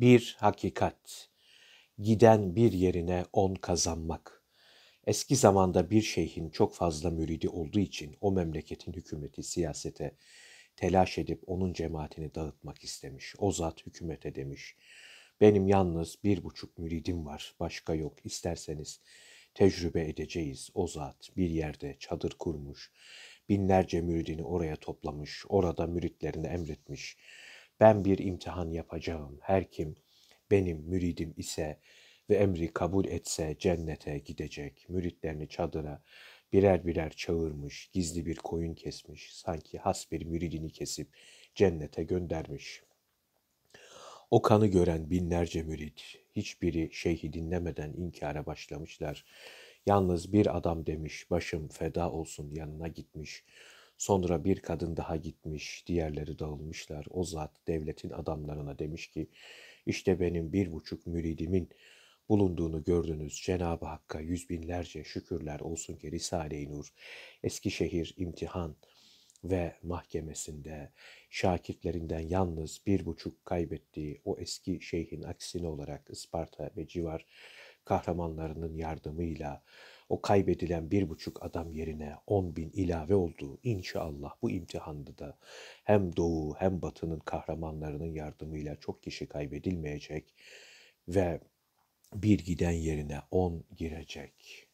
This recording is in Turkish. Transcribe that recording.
bir hakikat. Giden bir yerine on kazanmak. Eski zamanda bir şeyhin çok fazla müridi olduğu için o memleketin hükümeti siyasete telaş edip onun cemaatini dağıtmak istemiş. O zat hükümete demiş. Benim yalnız bir buçuk müridim var, başka yok. İsterseniz tecrübe edeceğiz. O zat bir yerde çadır kurmuş, binlerce müridini oraya toplamış, orada müritlerine emretmiş. Ben bir imtihan yapacağım. Her kim benim müridim ise ve emri kabul etse cennete gidecek. Müritlerini çadıra birer birer çağırmış, gizli bir koyun kesmiş, sanki has bir müridini kesip cennete göndermiş. O kanı gören binlerce mürit, hiçbiri şeyhi dinlemeden inkara başlamışlar. Yalnız bir adam demiş, başım feda olsun yanına gitmiş.'' Sonra bir kadın daha gitmiş, diğerleri dağılmışlar. O zat devletin adamlarına demiş ki, işte benim bir buçuk müridimin bulunduğunu gördünüz. Cenab-ı Hakk'a yüz binlerce şükürler olsun ki Risale-i Nur, Eskişehir imtihan ve mahkemesinde şakitlerinden yalnız bir buçuk kaybettiği o eski şeyhin aksine olarak Isparta ve civar kahramanlarının yardımıyla o kaybedilen bir buçuk adam yerine on bin ilave olduğu inşallah bu imtihanda da hem Doğu hem Batı'nın kahramanlarının yardımıyla çok kişi kaybedilmeyecek ve bir giden yerine on girecek.''